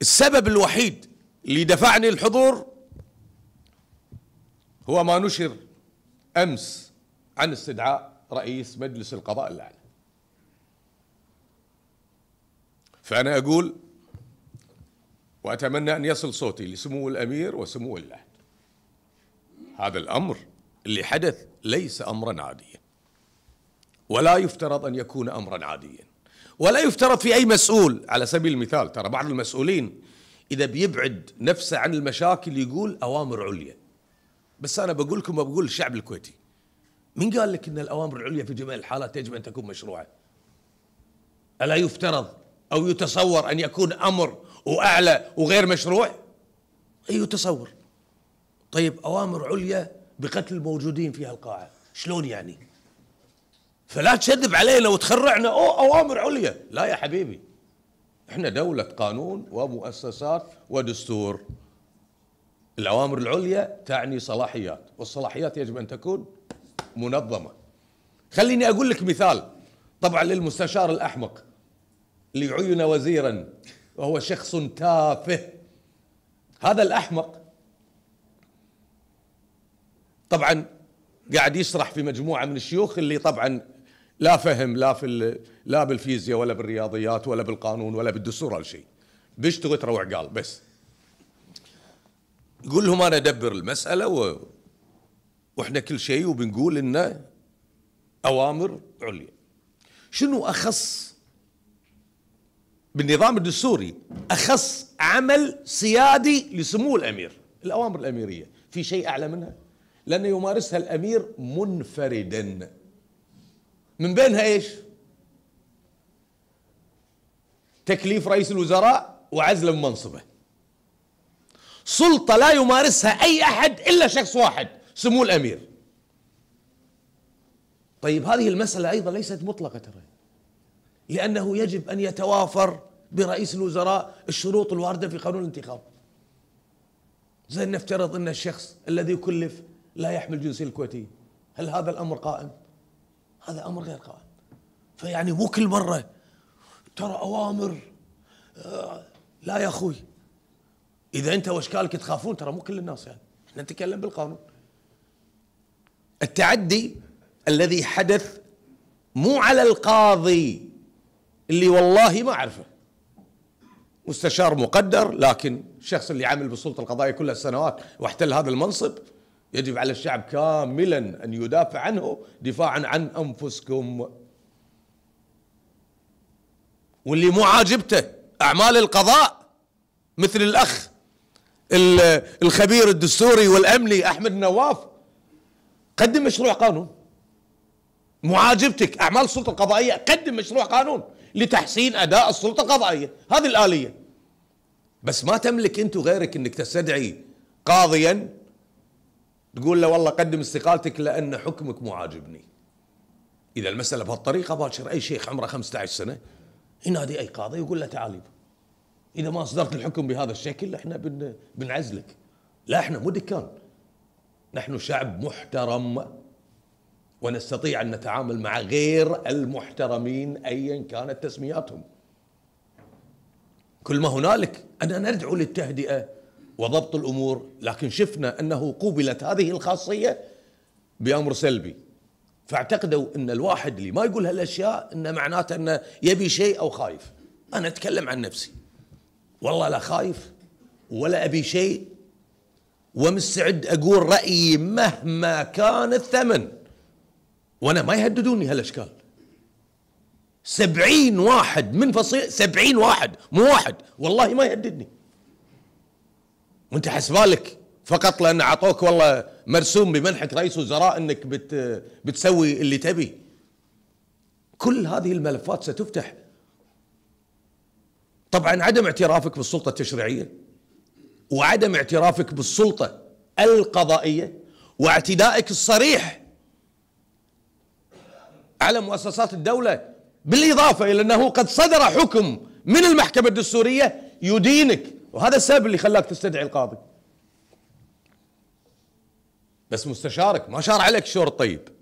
السبب الوحيد اللي دفعني الحضور هو ما نشر امس عن استدعاء رئيس مجلس القضاء الاعلى فانا اقول واتمنى ان يصل صوتي لسمو الامير وسمو الله هذا الامر اللي حدث ليس امرا عاديا ولا يفترض ان يكون امرا عاديا ولا يفترض في أي مسؤول على سبيل المثال ترى بعض المسؤولين إذا بيبعد نفسه عن المشاكل يقول أوامر عليا بس أنا بقول لكم وبقول الشعب الكويتي من قال لك أن الأوامر العليا في جميع الحالات يجب أن تكون مشروعة ألا يفترض أو يتصور أن يكون أمر وأعلى وغير مشروع أي يتصور طيب أوامر عليا بقتل الموجودين في هالقاعة شلون يعني فلا تشذب علينا وتخرعنا أو أوامر عليا لا يا حبيبي احنا دولة قانون ومؤسسات ودستور الأوامر العليا تعني صلاحيات والصلاحيات يجب أن تكون منظمة خليني أقول لك مثال طبعا للمستشار الأحمق اللي عين وزيرا وهو شخص تافه هذا الأحمق طبعا قاعد يشرح في مجموعة من الشيوخ اللي طبعا لا فهم لا في لا بالفيزياء ولا بالرياضيات ولا بالقانون ولا بالدستور ولا شيء بيشتغل تروع قال بس يقول لهم انا ادبر المساله و... واحنا كل شيء وبنقول انه اوامر عليا شنو اخص بالنظام الدستوري اخص عمل سيادي لسمو الامير الاوامر الاميريه في شيء اعلى منها لانه يمارسها الامير منفردا من بينها ايش تكليف رئيس الوزراء وعزله من منصبه سلطة لا يمارسها أي أحد إلا شخص واحد سمو الأمير طيب هذه المسألة أيضا ليست مطلقة ترى لأنه يجب أن يتوافر برئيس الوزراء الشروط الواردة في قانون الانتخاب زين نفترض أن الشخص الذي كلف لا يحمل جنسية الكويتية هل هذا الأمر قائم؟ هذا امر غير قائم فيعني مو كل مره ترى اوامر آه لا يا اخوي اذا انت واشكالك تخافون ترى مو كل الناس يعني احنا نتكلم بالقانون التعدي الذي حدث مو على القاضي اللي والله ما اعرفه مستشار مقدر لكن الشخص اللي عمل بالسلطه القضائيه كل السنوات واحتل هذا المنصب يجب على الشعب كاملا أن يدافع عنه دفاعا عن أنفسكم واللي مو عاجبته أعمال القضاء مثل الأخ الخبير الدستوري والأمني أحمد نواف قدم مشروع قانون معاجبتك أعمال السلطة القضائية قدم مشروع قانون لتحسين أداء السلطة القضائية هذه الآلية بس ما تملك أنت وغيرك أنك تستدعي قاضيا تقول له والله قدم استقالتك لان حكمك مو عاجبني اذا المساله بهالطريقه باكر اي شيخ عمره 15 سنه ينادي اي قاضي يقول له تعال اذا ما اصدرت الحكم بهذا الشكل احنا بن بنعزلك لا احنا مو دكان نحن شعب محترم ونستطيع ان نتعامل مع غير المحترمين ايا كانت تسمياتهم كل ما هنالك انا ندعو للتهدئه وضبط الامور لكن شفنا انه قوبلت هذه الخاصيه بامر سلبي فاعتقدوا ان الواحد اللي ما يقول هالاشياء انه معناته انه يبي شيء او خايف انا اتكلم عن نفسي والله لا خايف ولا ابي شيء ومستعد اقول رايي مهما كان الثمن وانا ما يهددوني هالاشكال سبعين واحد من فصيل سبعين واحد مو واحد والله ما يهددني وانت حسبالك فقط لان اعطوك والله مرسوم بمنحك رئيس وزراء انك بت بتسوي اللي تبي كل هذه الملفات ستفتح طبعا عدم اعترافك بالسلطه التشريعيه وعدم اعترافك بالسلطه القضائيه واعتدائك الصريح على مؤسسات الدوله بالاضافه الى انه قد صدر حكم من المحكمه الدستوريه يدينك وهذا السبب اللي خلاك تستدعي القاضي بس مستشارك ما شارع لك شور طيب